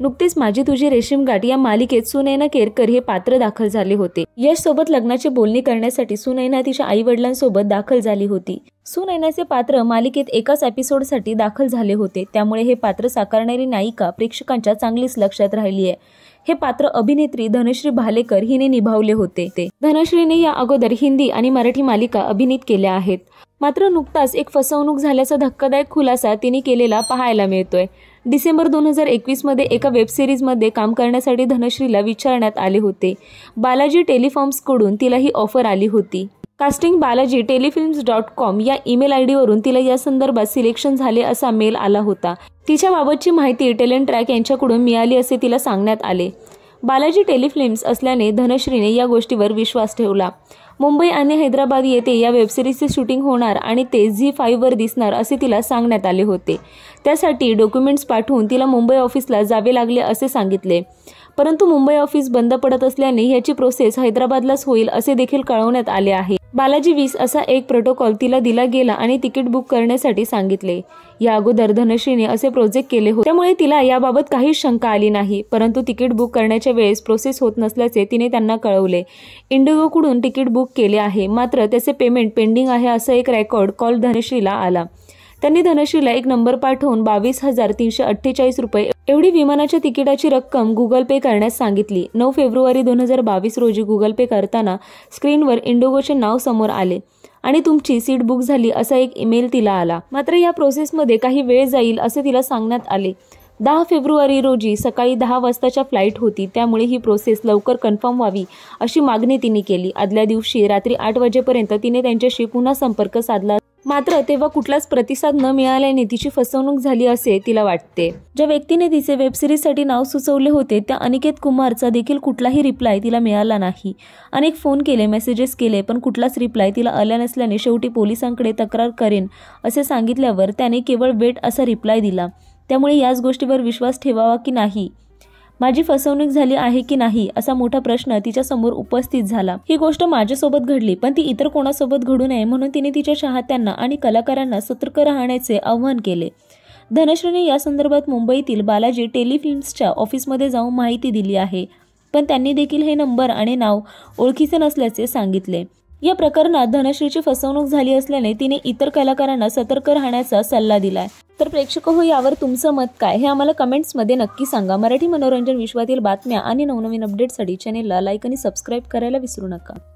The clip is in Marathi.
नुकतीच माझी तुझी रेशीम गाठ या मालिकेत सुनैना केरकर हे पात्र दाखल झाले होते यश सोबत लग्नाची बोलणी करण्यासाठी सुनैना तिच्या आई वडिलांसोबत दाखल झाली होती सुनैनाचे पात्र मालिकेत एकाच एपिसोड साठी दाखल झाले होते त्यामुळे हे पात्र साकारणारी नायिका प्रेक्षकांच्या चांगलीच लक्षात राहिली आहे हे पात्र अभिनेत्री धनश्री भालेकर हिने निभावले होते ते धनश्रीने या अगोदर हिंदी आणि मराठी मालिका अभिनीत केल्या आहेत मात्र नुकताच एक फसवणूक झाल्याचा धक्कादायक खुलासा तिने केलेला पाहायला मिळतोय डिसेंबर दोन हजार एकवीसमध्ये एका वेबसिरीजमध्ये काम करण्यासाठी धनश्रीला विचारण्यात आले होते बालाजी टेलिफॉर्म्सकडून तिला ही ऑफर आली होती casting Balaji telefilms dot com या ईमेल आय डीवरून तिला या संदर्भात सिलेक्शन झाले असा मेल आला होता तिच्याबाबतची माहिती टेलेंट ट्रॅक यांच्याकडून मिळाली असे तिला सांगण्यात आले बालाजी टेलिफिल्म्स असल्याने धनश्रीने या गोष्टीवर विश्वास ठेवला मुंबई आणि हैदराबाद येथे या वेबसिरीजचे शूटिंग होणार आणि ते झी फाईव्हवर दिसणार असे तिला सांगण्यात आले होते त्यासाठी डॉक्युमेंट्स पाठवून तिला मुंबई ऑफिसला जावे लागले असे सांगितले परंतु मुंबई ऑफिस बंद पडत असल्याने याची प्रोसेस हैदराबादलाच होईल असे देखील कळवण्यात आले आहे बालाजी वीस असा एक प्रोटोकॉल तिला दिला गेला आणि तिकीट बुक करण्यासाठी सांगितले या अगोदर धनश्रीने असे प्रोजेक्ट केले होते त्यामुळे तिला याबाबत काही शंका आली नाही परंतु तिकीट बुक करण्याच्या वेळेस प्रोसेस होत नसल्याचे तिने त्यांना कळवले इंडिगोकडून तिकीट बुक केले आहे मात्र त्याचे पेमेंट पेंडिंग आहे असं एक रेकॉर्ड कॉल धनश्रीला आला त्यांनी धनश्रीला एक नंबर पाठवून बावीस हजार तीनशे अठ्ठेचाळीस रुपये एवढी विमानाच्या तिकिटाची रक्कम गुगल पे करण्यास सांगितली नऊ फेब्रुवारी दोन हजार बावीस रोजी गुगल पे करताना स्क्रीनवर इंडोगोचे नाव समोर आले आणि तुमची सीट बुक झाली असा एक ईमेल तिला आला मात्र या प्रोसेसमध्ये काही वेळ जाईल असे तिला सांगण्यात आले दहा फेब्रुवारी रोजी सकाळी दहा वाजताच्या फ्लाईट होती त्यामुळे ही प्रोसेस लवकर कन्फर्म व्हावी अशी मागणी तिने केली आदल्या दिवशी रात्री आठ वाजेपर्यंत तिने त्यांच्याशी पुन्हा संपर्क साधला मात्र तेव्हा कुठलाच प्रतिसाद न मिळाल्याने तिची फसवणूक झाली असे तिला वाटते ज्या व्यक्तीने तिचे वेबसिरीजसाठी नाव सुचवले होते त्या अनिकेत कुमारचा देखील कुठलाही रिप्लाय तिला मिळाला नाही अनेक फोन केले मेसेजेस केले पण कुठलाच रिप्लाय तिला आल्या नसल्याने शेवटी पोलिसांकडे तक्रार करेन असे सांगितल्यावर त्याने केवळ वेट असा रिप्लाय दिला त्यामुळे याच गोष्टीवर विश्वास ठेवावा की नाही माझी फसवणूक झाली आहे की नाही असा मोठा प्रश्न तिच्या समोर उपस्थित झाला ही गोष्ट माझ्यासोबत घडली पण ती इतर कोणासोबत घडू नये म्हणून तिने तिच्या चाहत्यांना आणि कलाकारांना सतर्क राहण्याचे आवाहन केले धनश्रीने या संदर्भात मुंबईतील बालाजी टेलिफिल्म्सच्या ऑफिसमध्ये जाऊन माहिती दिली आहे पण त्यांनी देखील हे नंबर आणि नाव ओळखीचे नसल्याचे सांगितले या प्रकरणात धनश्रीची फसवणूक झाली असल्याने तिने इतर कलाकारांना सतर्क राहण्याचा सल्ला दिलाय तर प्रेक्षक हो यावर तुमचं मत काय हे आम्हाला कमेंट्समध्ये नक्की सांगा मराठी मनोरंजन विश्वातील बातम्या आणि नवनवीन अपडेट्ससाठी चॅनेलला लाईक आणि सबस्क्राईब करायला विसरू नका